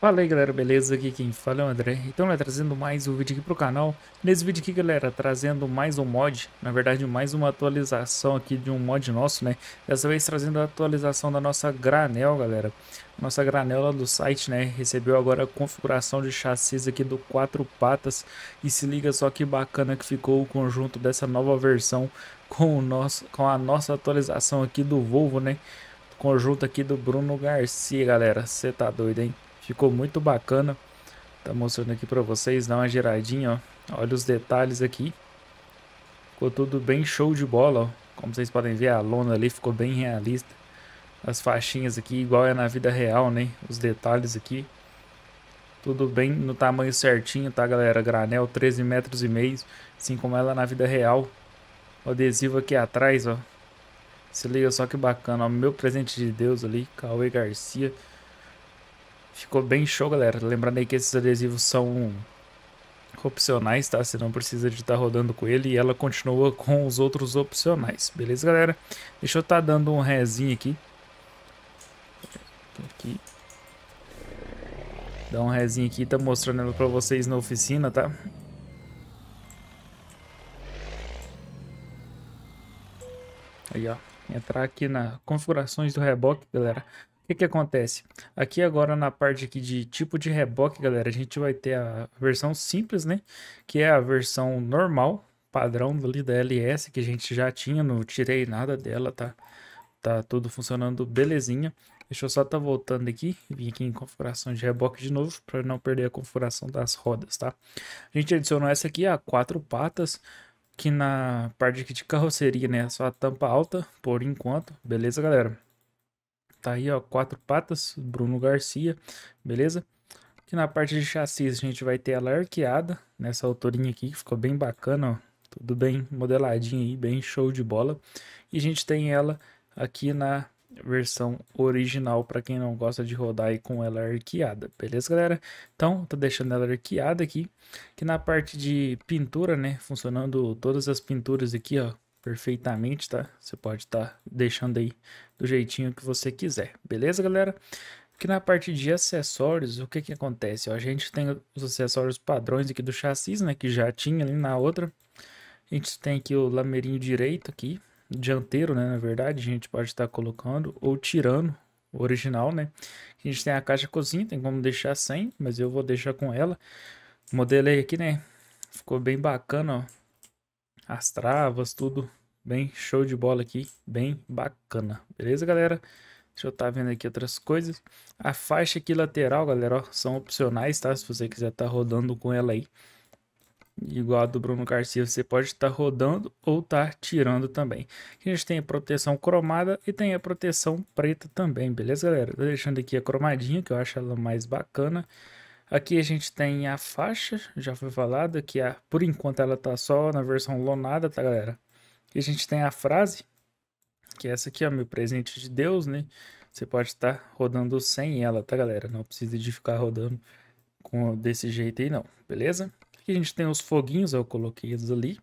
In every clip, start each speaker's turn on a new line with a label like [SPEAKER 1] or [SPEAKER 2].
[SPEAKER 1] Fala aí galera, beleza? Aqui quem fala é o André Então né, trazendo mais um vídeo aqui pro canal Nesse vídeo aqui galera, trazendo mais um mod Na verdade mais uma atualização aqui de um mod nosso né Dessa vez trazendo a atualização da nossa granel galera Nossa granela do site né Recebeu agora a configuração de chassis aqui do quatro patas E se liga só que bacana que ficou o conjunto dessa nova versão Com, o nosso, com a nossa atualização aqui do Volvo né Conjunto aqui do Bruno Garcia galera Você tá doido hein? Ficou muito bacana. Tá mostrando aqui para vocês, dá uma giradinha, ó. Olha os detalhes aqui. Ficou tudo bem show de bola, ó. Como vocês podem ver, a lona ali ficou bem realista. As faixinhas aqui, igual é na vida real, né? Os detalhes aqui. Tudo bem no tamanho certinho, tá, galera? Granel 13 metros e meio, assim como ela é na vida real. O adesivo aqui atrás, ó. Se liga só que bacana, ó. Meu presente de Deus ali, Cauê Garcia. Ficou bem show, galera. Lembrando aí que esses adesivos são opcionais, tá? Você não precisa de estar tá rodando com ele e ela continua com os outros opcionais. Beleza, galera? Deixa eu estar tá dando um rezinho aqui. aqui. Dá um rezinho aqui, tá mostrando ela pra vocês na oficina, tá? Aí, ó. Entrar aqui na configurações do reboque, galera que, que acontece? Aqui agora na parte aqui de tipo de reboque, galera, a gente vai ter a versão simples, né? Que é a versão normal, padrão ali da LS, que a gente já tinha, não tirei nada dela, tá? Tá tudo funcionando belezinha. Deixa eu só tá voltando aqui, vim aqui em configuração de reboque de novo, para não perder a configuração das rodas, tá? A gente adicionou essa aqui, a quatro patas, que na parte aqui de carroceria, né? É só a tampa alta, por enquanto. Beleza, galera? Tá aí, ó, quatro patas, Bruno Garcia, beleza? Aqui na parte de chassi a gente vai ter ela arqueada, nessa autorinha aqui, que ficou bem bacana, ó. Tudo bem modeladinho aí, bem show de bola. E a gente tem ela aqui na versão original para quem não gosta de rodar aí com ela arqueada, beleza, galera? Então, tô deixando ela arqueada aqui, que na parte de pintura, né, funcionando todas as pinturas aqui, ó, perfeitamente, tá? Você pode estar tá deixando aí do jeitinho que você quiser, beleza, galera? Aqui na parte de acessórios, o que que acontece? Ó, a gente tem os acessórios padrões aqui do chassis, né? Que já tinha ali na outra. A gente tem aqui o lameirinho direito aqui, dianteiro, né? Na verdade, a gente pode estar tá colocando ou tirando o original, né? A gente tem a caixa cozinha, tem como deixar sem, mas eu vou deixar com ela. Modelei aqui, né? Ficou bem bacana, ó as travas, tudo bem show de bola aqui, bem bacana, beleza galera? Deixa eu estar tá vendo aqui outras coisas. A faixa aqui lateral, galera, ó, são opcionais, tá? Se você quiser estar tá rodando com ela aí, igual a do Bruno Garcia, você pode estar tá rodando ou estar tá tirando também. Aqui a gente tem a proteção cromada e tem a proteção preta também, beleza, galera? Tô deixando aqui a cromadinha, que eu acho ela mais bacana. Aqui a gente tem a faixa, já foi falado que a, é, por enquanto ela tá só na versão lonada, tá galera? E a gente tem a frase, que é essa aqui, ó, meu presente é de Deus, né? Você pode estar tá rodando sem ela, tá galera? Não precisa de ficar rodando com desse jeito aí não, beleza? Aqui a gente tem os foguinhos, eu coloquei eles ali.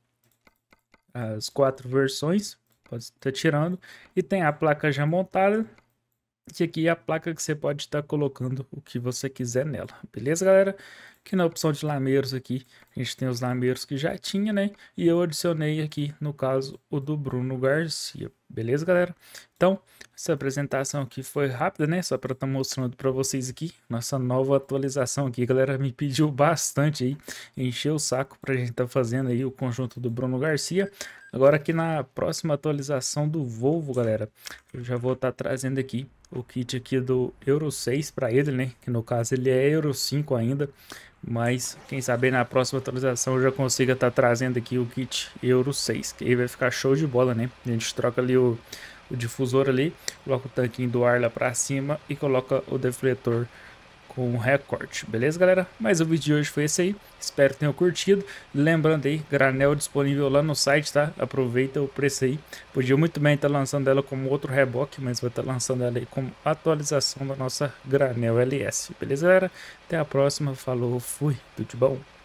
[SPEAKER 1] As quatro versões, pode estar tá tirando. E tem a placa já montada, e aqui é a placa que você pode estar colocando o que você quiser nela. Beleza, galera? que na opção de lameiros aqui, a gente tem os lameiros que já tinha, né? E eu adicionei aqui, no caso, o do Bruno Garcia. Beleza, galera? Então, essa apresentação aqui foi rápida, né? Só para estar tá mostrando para vocês aqui. Nossa nova atualização aqui, a galera me pediu bastante aí. Encheu o saco para a gente estar tá fazendo aí o conjunto do Bruno Garcia. Agora aqui na próxima atualização do Volvo, galera, eu já vou estar tá trazendo aqui o kit aqui do Euro 6 para ele, né? Que no caso ele é Euro 5 ainda. Mas, quem sabe na próxima atualização eu já consiga estar tá trazendo aqui o kit Euro 6. Que aí vai ficar show de bola, né? A gente troca ali o, o difusor ali, coloca o tanquinho do ar lá para cima e coloca o defletor com um recorte. Beleza, galera? Mas o vídeo de hoje foi esse aí. Espero que tenham curtido. Lembrando aí, granel disponível lá no site, tá? Aproveita o preço aí. Podia muito bem estar tá lançando ela como outro reboque, mas vou estar tá lançando ela aí como atualização da nossa granel LS. Beleza, galera? Até a próxima. Falou, fui. Tudo de bom.